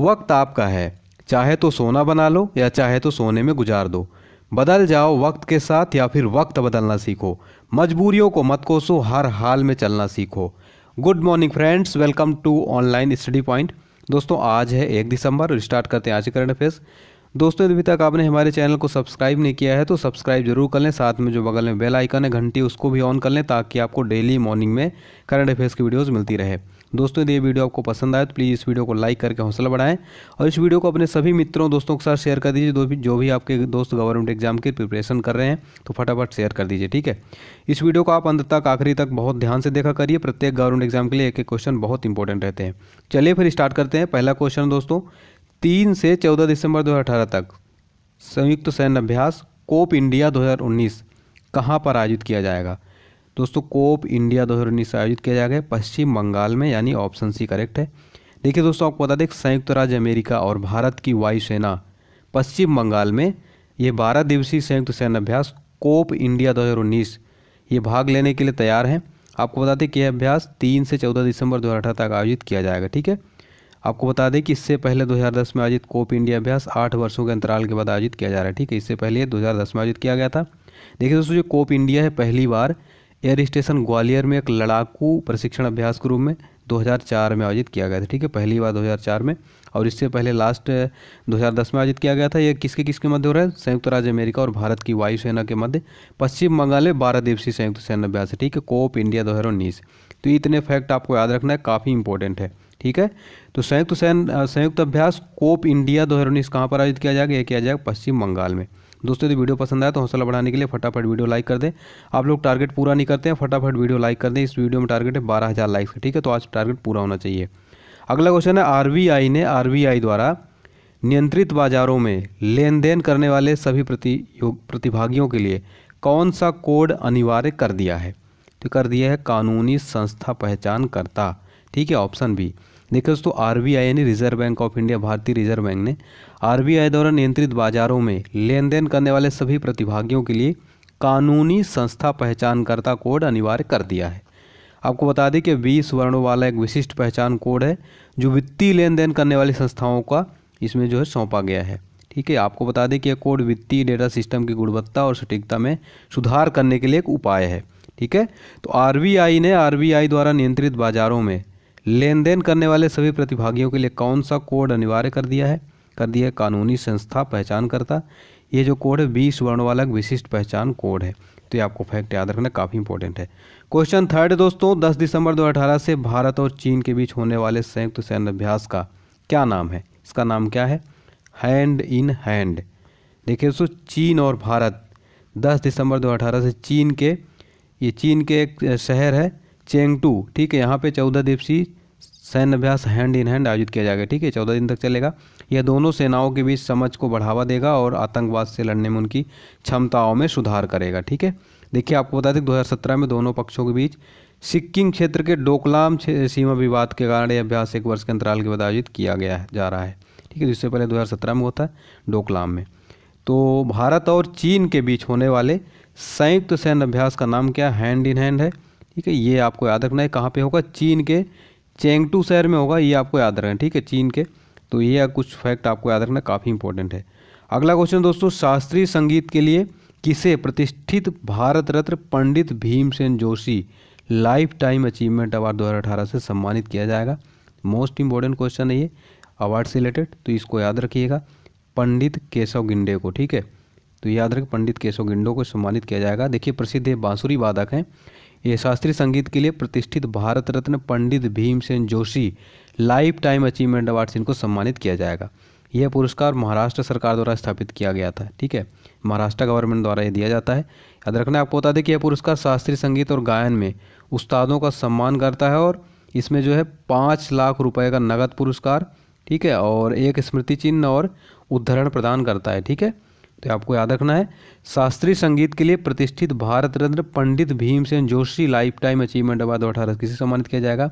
वक्त आपका है चाहे तो सोना बना लो या चाहे तो सोने में गुजार दो बदल जाओ वक्त के साथ या फिर वक्त बदलना सीखो मजबूरियों को मत कोसो हर हाल में चलना सीखो good morning friends welcome to online study point दोस्तों आज है एक दिसंबर स्टार्ट करते हैं आज करंट अफेयर्स दोस्तों यदि अभी तक आपने हमारे चैनल को सब्सक्राइब नहीं किया है तो सब्सक्राइब जरूर कर लें साथ में जो बगल में बेल आइकन है घंटी उसको भी ऑन कर लें ताकि आपको डेली मॉर्निंग में करंट अफेयर्स की वीडियोस मिलती रहे दोस्तों यदि ये वीडियो आपको पसंद आए तो प्लीज़ इस वीडियो को लाइक करके हौसला बढ़ाएं और इस वीडियो को अपने सभी मित्रों दोस्तों के साथ शेयर कर दीजिए जो भी आपके दोस्त गवर्नमेंट एग्जाम की प्रिपरेशन कर रहे हैं तो फटाफट शेयर कर दीजिए ठीक है इस वीडियो को आप अंत तक आखिरी तक बहुत ध्यान से देखा करिए प्रत्येक गवर्नमेंट एग्जाम के लिए एक एक क्वेश्चन बहुत इंपॉर्टेंट रहते हैं चलिए फिर स्टार्ट करते हैं पहला क्वेश्चन दोस्तों तीन से चौदह दिसंबर 2018 तक संयुक्त सैन्य अभ्यास कोप इंडिया 2019 कहां पर आयोजित किया जाएगा दोस्तों कोप इंडिया 2019 आयोजित किया जाएगा पश्चिम बंगाल में यानी ऑप्शन सी करेक्ट है देखिए दोस्तों आपको बता दें संयुक्त राज्य अमेरिका और भारत की वायुसेना पश्चिम बंगाल में ये बारह दिवसीय संयुक्त सैन्य अभ्यास कोप इंडिया 2019 ये भाग लेने के लिए तैयार हैं आपको बता दें कि यह अभ्यास तीन से चौदह दिसंबर दो तक आयोजित किया जाएगा ठीक है आपको बता दें कि इससे पहले 2010 में आयोजित कोप इंडिया अभ्यास आठ वर्षों के अंतराल के बाद आयोजित किया जा रहा है ठीक है इससे पहले 2010 में आयोजित किया गया था देखिए दोस्तों जो कोप इंडिया है पहली बार एयर स्टेशन ग्वालियर में एक लड़ाकू प्रशिक्षण अभ्यास के रूप में 2004 में आयोजित किया गया था ठीक है पहली बार 2004 में और इससे पहले लास्ट 2010 में आयोजित किया गया था यह किसके किसके मध्य हो रहा है संयुक्त राज्य अमेरिका और भारत की वायुसेना के मध्य पश्चिम बंगाल में बारह दिवसीय संयुक्त सैन्य अभ्यास है ठीक है कोप इंडिया दो तो इतने फैक्ट आपको याद रखना है काफ़ी इंपॉर्टेंट है ठीक है तो संयुक्त सैन संयुक्त अभ्यास कोप इंडिया दो हज़ार उन्नीस कहाँ पर आयोजित किया जाएगा यह किया जाएगा पश्चिम बंगाल में दोस्तों यदि वीडियो पसंद आया तो हौसला बढ़ाने के लिए फटाफट वीडियो लाइक कर दें आप लोग टारगेट पूरा नहीं करते हैं फटाफट वीडियो लाइक कर दें इस वीडियो में टारगेट है बारह हज़ार लाइक ठीक है तो आज टारगेट पूरा होना चाहिए अगला क्वेश्चन है आरबीआई ने आरबीआई द्वारा नियंत्रित बाजारों में लेन देन करने वाले सभी प्रति प्रतिभागियों के लिए कौन सा कोड अनिवार्य कर दिया है तो कर दिया है कानूनी संस्था पहचानकर्ता ठीक है ऑप्शन बी देखिए दोस्तों आर यानी रिजर्व बैंक ऑफ इंडिया भारतीय रिजर्व बैंक ने आर द्वारा नियंत्रित बाजारों में लेन देन करने वाले सभी प्रतिभागियों के लिए कानूनी संस्था पहचानकर्ता कोड अनिवार्य कर दिया है आपको बता दें कि बीस वर्णों वाला एक विशिष्ट पहचान कोड है जो वित्तीय लेन देन करने वाली संस्थाओं का इसमें जो है सौंपा गया है ठीक है आपको बता दें कि यह कोड वित्तीय डेटा सिस्टम की गुणवत्ता और सटीकता में सुधार करने के लिए एक उपाय है ठीक है तो आर ने आर द्वारा नियंत्रित बाजारों में लेन देन करने वाले सभी प्रतिभागियों के लिए कौन सा कोड अनिवार्य कर दिया है कर दिया है कानूनी संस्था पहचानकर्ता ये जो कोड है बीस वर्ण वाला विशिष्ट पहचान कोड है तो ये आपको फैक्ट याद रखना काफ़ी इंपॉर्टेंट है क्वेश्चन थर्ड दोस्तों 10 दिसंबर 2018 से भारत और चीन के बीच होने वाले संयुक्त सैन्य अभ्यास का क्या नाम है इसका नाम क्या है हैंड इन हैंड देखिए दोस्तों चीन और भारत 10 दिसंबर 2018 से चीन के ये चीन के एक शहर है चेंगटू ठीक है यहाँ पे चौदह दिवसीय सैन्य अभ्यास हैंड इन हैंड आयोजित किया जाएगा ठीक है चौदह दिन तक चलेगा यह दोनों सेनाओं के बीच समझ को बढ़ावा देगा और आतंकवाद से लड़ने में उनकी क्षमताओं में सुधार करेगा ठीक है देखिए आपको बता दें दो में दोनों पक्षों के बीच सिक्किम क्षेत्र के डोकलाम सीमा विवाद के कारण यह अभ्यास एक वर्ष के अंतराल के बाद आयोजित किया गया जा रहा है ठीक है जिससे पहले 2017 में होता है डोकलाम में तो भारत और चीन के बीच होने वाले संयुक्त सैन्य अभ्यास का नाम क्या हैंड इन हैंड है ठीक है ये आपको याद रखना है कहाँ पे होगा चीन के चेंगटू शहर में होगा ये आपको याद रखना है ठीक है चीन के तो ये कुछ फैक्ट आपको याद रखना काफ़ी इंपॉर्टेंट है अगला क्वेश्चन दोस्तों शास्त्रीय संगीत के लिए किसे प्रतिष्ठित Bharat Ratna Pandit Bhimsen Joshi lifetime achievement award 2018 से सम्मानित किया जाएगा मोस्ट इम्पोर्टेंट क्वेश्चन है ये अवार्ड से रिलेटेड तो इसको याद रखिएगा पंडित केशव गिंडे को ठीक है तो याद रखें पंडित केशव गिंडो को सम्मानित किया जाएगा देखिए प्रसिद्ध बांसुरी वादक हैं ये शास्त्रीय संगीत के लिए प्रतिष्ठित Bharat Ratna Pandit Bhimsen Joshi lifetime achievement award से इनको सम्मानित किया जाएगा यह पुरस्कार महाराष्ट्र सरकार द्वारा स्थापित किया गया था ठीक है महाराष्ट्र गवर्नमेंट द्वारा यह दिया जाता है याद रखना आपको बता दें कि यह पुरस्कार शास्त्रीय संगीत और गायन में उस्तादों का सम्मान करता है और इसमें जो है पाँच लाख रुपये का नगद पुरस्कार ठीक है और एक स्मृति चिन्ह और उद्धरण प्रदान करता है ठीक है तो आपको याद रखना है शास्त्रीय संगीत के लिए प्रतिष्ठित Bharat Ratna Pandit Bhimsen Joshi lifetime achievement award दो अठारह किसे सम्मानित किया जाएगा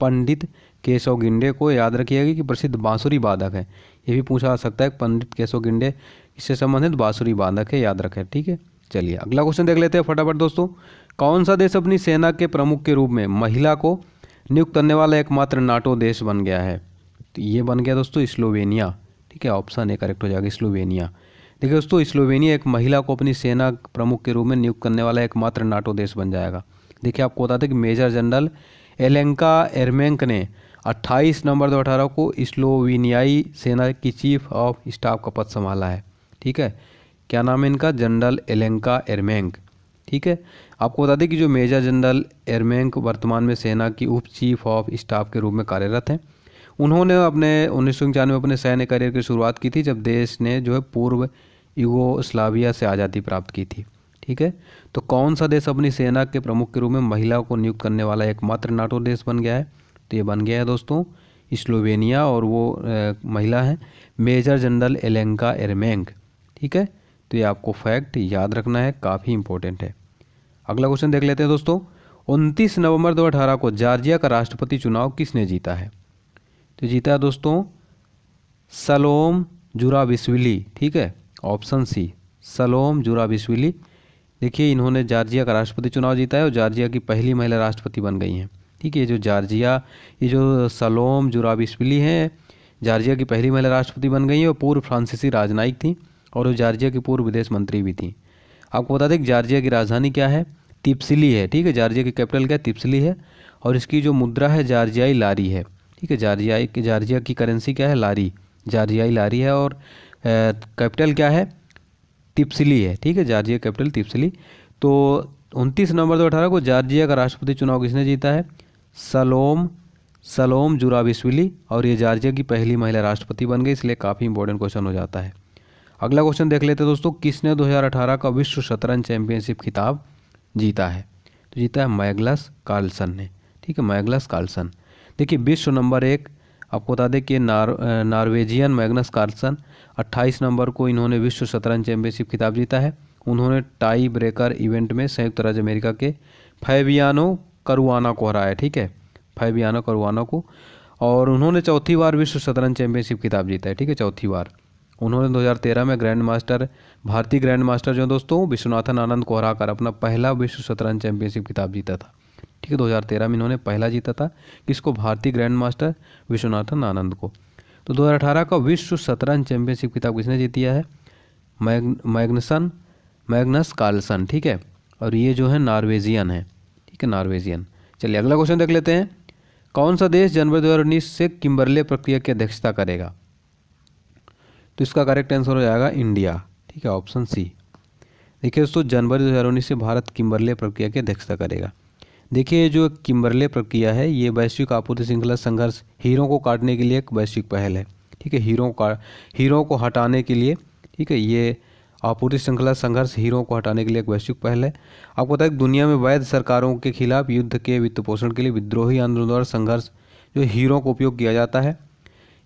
पंडित केशव गिंडे को याद रखिएगा कि प्रसिद्ध बांसुरी वादक है ये भी पूछा जा सकता है पंडित केशव गिंडे इससे संबंधित बांसुरी वादक है याद रखें ठीक है चलिए अगला क्वेश्चन देख लेते हैं फटाफट दोस्तों कौन सा देश अपनी सेना के प्रमुख के रूप में महिला को नियुक्त करने वाला एकमात्र नाटो देश बन गया है तो ये बन गया दोस्तों स्लोवेनिया ठीक है ऑप्शन ए करेक्ट हो जाएगा स्लोवेनिया देखिए दोस्तों स्लोवेनिया एक महिला को अपनी सेना प्रमुख के रूप में नियुक्त करने वाला एकमात्र नाटो देश बन जाएगा देखिए आपको बता दें कि मेजर जनरल एलेंका एरमेंक ने 28 नवंबर दो को स्लोवेनियाई सेना की चीफ ऑफ स्टाफ का पद संभाला है ठीक है क्या नाम है इनका जनरल एलेंका एरमेंक ठीक है आपको बता दें कि जो मेजर जनरल एरमेंक वर्तमान में सेना की उप चीफ ऑफ स्टाफ के रूप में कार्यरत हैं उन्होंने अपने उन्नीस सौ में अपने सैन्य करियर की शुरुआत की थी जब देश ने जो है पूर्व यूगोस्लाविया से आज़ादी प्राप्त की थी ठीक है तो कौन सा देश अपनी सेना के प्रमुख के रूप में महिलाओं को नियुक्त करने वाला एकमात्र नाटो देश बन गया है तो ये बन गया है दोस्तों स्लोवेनिया और वो ए, महिला हैं मेजर जनरल एलेंका एरमेंग ठीक है तो ये आपको फैक्ट याद रखना है काफ़ी इंपॉर्टेंट है अगला क्वेश्चन देख लेते हैं दोस्तों उनतीस नवंबर 2018 को जार्जिया का राष्ट्रपति चुनाव किसने जीता है तो जीता दोस्तों सलोम जुराबिस्विली ठीक है ऑप्शन सी सलोम जुराबिस्विली देखिए इन्होंने जार्जिया का राष्ट्रपति चुनाव जीता है और जार्जिया की पहली महिला राष्ट्रपति बन गई हैं ठीक है ये जो जार्जिया ये जो सलोम जुराबिस्विली हैं जार्जिया की पहली महिला राष्ट्रपति बन गई हैं और पूर्व फ्रांसीसी राजनयिक थी और वो जार्जिया की पूर्व विदेश मंत्री भी थी आपको बता दें कि जार्जिया की राजधानी क्या है तिप्सिली है ठीक है जार्जिया की कैपिटल क्या है तिप्सिली है और इसकी जो मुद्रा है जार्जियाई लारी है ठीक है जार्जियाई की जार्जिया की करेंसी क्या है लारी जार्जियाई लारी है और कैपिटल क्या है तिपसिली है ठीक है जार्जिया कैपिटल तिपसिली तो उनतीस नवंबर दो अठारह को जार्जिया का राष्ट्रपति चुनाव किसने जीता है सलोम सलोम जुराबिसविली और ये जार्जिया की पहली महिला राष्ट्रपति बन गई इसलिए काफ़ी इंपॉर्टेंट क्वेश्चन हो जाता है अगला क्वेश्चन देख लेते हैं दोस्तों किसने 2018 का विश्व शतरंज चैंपियनशिप खिताब जीता है तो जीता है मैगलस कार्लसन ने ठीक है मैगलस कार्लसन देखिए विश्व नंबर एक आपको बता दें कि नार नॉर्वेजियन मैग्नस कार्लसन 28 नंबर को इन्होंने विश्व शतरंज चैंपियनशिप खिताब जीता है उन्होंने टाई ब्रेकर इवेंट में संयुक्त राज्य अमेरिका के फैबियानो करुआना को हराया ठीक है फैबियानो करुआना को और उन्होंने चौथी बार विश्व शतरंज चैंपियनशिप खिताब जीता है ठीक है चौथी बार उन्होंने 2013 में ग्रैंड मास्टर भारतीय ग्रैंड मास्टर जो दोस्तों विश्वनाथन आनंद को हराकर अपना पहला विश्व शतरंज चैंपियनशिप खिताब जीता था ठीक है दो में इन्होंने पहला जीता था किसको भारतीय ग्रैंड मास्टर विश्वनाथन आनंद को तो 2018 का विश्व शतरंज चैंपियनशिप किताब किसने जीतिया है मैग मैग्नसन मैग्नस कार्लसन ठीक है और ये जो है नॉर्वेजियन है ठीक है नॉर्वेजियन चलिए अगला क्वेश्चन देख लेते हैं कौन सा देश जनवरी दो हज़ार उन्नीस से किम्बरले प्रक्रिया की अध्यक्षता करेगा तो इसका करेक्ट आंसर हो जाएगा इंडिया ठीक है ऑप्शन सी देखिए दोस्तों जनवरी दो से भारत किम्बरले प्रक्रिया की अध्यक्षता करेगा देखिए जो किम्बरले प्रक्रिया है ये वैश्विक आपूर्ति श्रृंखला संघर्ष हीरों को काटने के लिए एक वैश्विक पहल है ठीक है हीरों का हीरों को हटाने के लिए ठीक है ये आपूर्ति श्रृंखला संघर्ष हीरों को हटाने के लिए एक वैश्विक पहल है आपको बताया दुनिया में वैध सरकारों के खिलाफ युद्ध के वित्त पोषण के लिए विद्रोही आंदोलन द्वारा संघर्ष जो हीरों को उपयोग किया जाता है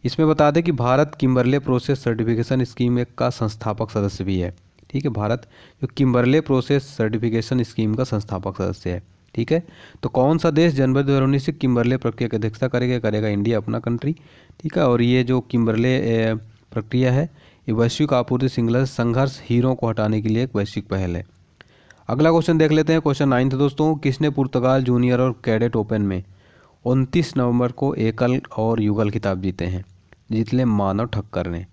इसमें बता दें कि Bharat Kimberley process certification scheme का संस्थापक सदस्य भी है ठीक है भारत जो किम्बरले प्रोसेस सर्टिफिकेशन स्कीम का संस्थापक सदस्य है ठीक है तो कौन सा देश जनवरी दो हज़ार उन्नीस से किम्बरले प्रक्रिया की अध्यक्षता करेगा करेगा इंडिया अपना कंट्री ठीक है और ये जो किम्बरले प्रक्रिया है ये वैश्विक आपूर्ति सिंगल संघर्ष हीरों को हटाने के लिए एक वैश्विक पहल है अगला क्वेश्चन देख लेते हैं क्वेश्चन नाइन्थ दोस्तों किसने पुर्तगाल जूनियर और कैडेट ओपन में उनतीस नवंबर को एकल और युगल खिताब जीते हैं जितने मानव ठक्कर ने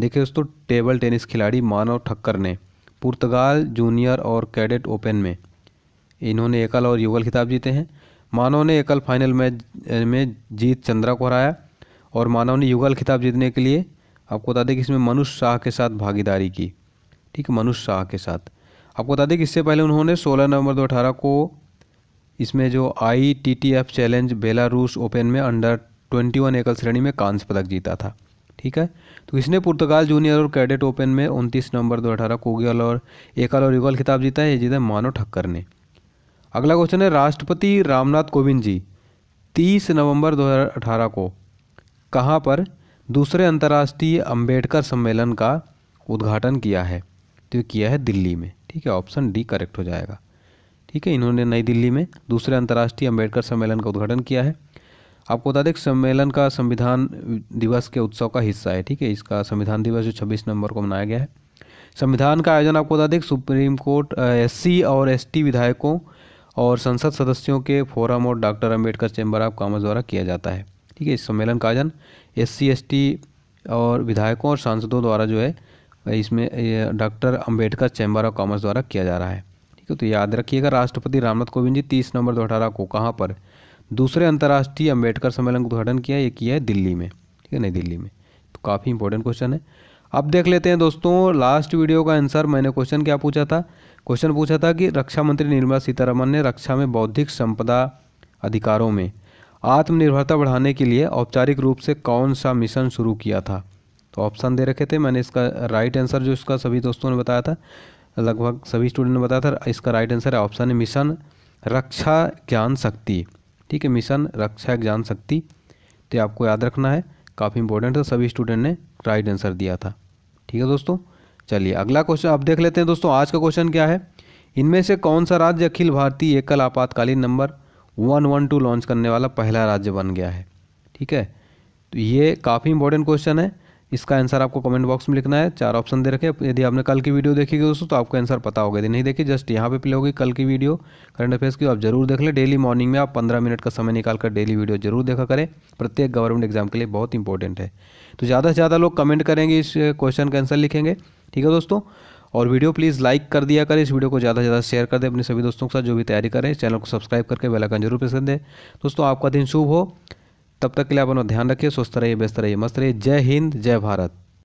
देखिए दोस्तों टेबल टेनिस खिलाड़ी मानव ठक्कर ने पुर्तगाल जूनियर और कैडेट ओपन में इन्होंने एकल और युगल खिताब जीते हैं मानव ने एकल फाइनल मैच में जीत चंद्रा को हराया और मानव ने युगल खिताब जीतने के लिए आपको बता दें कि इसमें मनुष्य शाह के साथ भागीदारी की ठीक है मनुष्य शाह के साथ आपको बता दें कि इससे पहले उन्होंने 16 नवंबर 2018 को इसमें जो I T T F challenge Belarus open में अंडर 21 एकल श्रेणी में कांस्य पदक जीता था ठीक है तो इसने पुर्तगाल जूनियर और कैडेट ओपन में 29 नवंबर 2018 को गल और एकल और युगल खिताब जीता है ये जीता मानो ठक्कर ने अगला क्वेश्चन है राष्ट्रपति रामनाथ कोविंद जी तीस नवंबर 2018 को कहाँ पर दूसरे अंतर्राष्ट्रीय अंबेडकर सम्मेलन का उद्घाटन किया है तो किया है दिल्ली में ठीक है ऑप्शन डी करेक्ट हो जाएगा ठीक है इन्होंने नई दिल्ली में दूसरे अंतर्राष्ट्रीय अंबेडकर सम्मेलन का उद्घाटन किया है आपको बता दें सम्मेलन का संविधान दिवस के उत्सव का हिस्सा है ठीक है इसका संविधान दिवस जो छब्बीस नवंबर को मनाया गया है संविधान का आयोजन आपको बता दें सुप्रीम कोर्ट एससी और एसटी विधायकों और संसद सदस्यों के फोरम और doctor Ambedkar chamber of commerce द्वारा किया जाता है ठीक है इस सम्मेलन का आयोजन एस सी एस टी और विधायकों और सांसदों द्वारा जो है इसमें doctor Ambedkar chamber of commerce द्वारा किया जा रहा है ठीक है तो याद रखिएगा राष्ट्रपति रामनाथ कोविंद जी तीस नवंबर दो अठारह को कहाँ पर दूसरे अंतर्राष्ट्रीय अम्बेडकर सम्मेलन का उद्घाटन किया ये किया है दिल्ली में ठीक है नई दिल्ली में तो काफ़ी इंपॉर्टेंट क्वेश्चन है अब देख लेते हैं दोस्तों लास्ट वीडियो का आंसर मैंने क्वेश्चन क्या पूछा था क्वेश्चन पूछा था कि रक्षा मंत्री निर्मला सीतारमन ने रक्षा में बौद्धिक संपदा अधिकारों में आत्मनिर्भरता बढ़ाने के लिए औपचारिक रूप से कौन सा मिशन शुरू किया था तो ऑप्शन दे रखे थे मैंने इसका राइट आंसर जो इसका सभी दोस्तों ने बताया था लगभग सभी स्टूडेंट ने बताया था इसका राइट आंसर है ऑप्शन है मिशन रक्षा ज्ञान शक्ति ठीक है मिशन रक्षा ज्ञान शक्ति तो आपको याद रखना है काफ़ी इंपॉर्टेंट है सभी स्टूडेंट ने राइट आंसर दिया था ठीक है दोस्तों चलिए अगला क्वेश्चन अब देख लेते हैं दोस्तों आज का क्वेश्चन क्या है इनमें से कौन सा राज्य अखिल भारतीय एकल आपातकालीन number one one two launch करने वाला पहला राज्य बन गया है ठीक है तो ये काफ़ी इंपॉर्टेंट क्वेश्चन है इसका आंसर आपको कमेंट बॉक्स में लिखना है चार ऑप्शन दे रखे यदि आपने कल की वीडियो देखी है दोस्तों तो आपको आंसर पता होगा यदि नहीं देखी जस्ट यहाँ पे प्ले होगी कल की वीडियो करंट अफेयर्स की आप जरूर देख लें डेली मॉर्निंग में आप पंद्रह मिनट का समय निकाल कर डेली वीडियो जरूर देखा करें प्रत्येक गवर्नमेंट एग्जाम के लिए बहुत इंपॉर्टेंट है तो ज़्यादा से ज़्यादा लोग कमेंट करेंगे इस क्वेश्चन का आंसर लिखेंगे ठीक है दोस्तों और वीडियो प्लीज़ लाइक कर दिया करें इस वीडियो को ज़्यादा से ज़्यादा शेयर कर दें अपने सभी दोस्तों के साथ जो भी तैयारी करें चैनल को सब्सक्राइब करके बेलाइकन जरूर प्रेस कर दें दोस्तों आपका दिन शुभ हो तब तक के लिए अपना ध्यान रखिए स्वस्थ रहिए व्यस्त रहिए मस्त रहिए जय हिंद जय भारत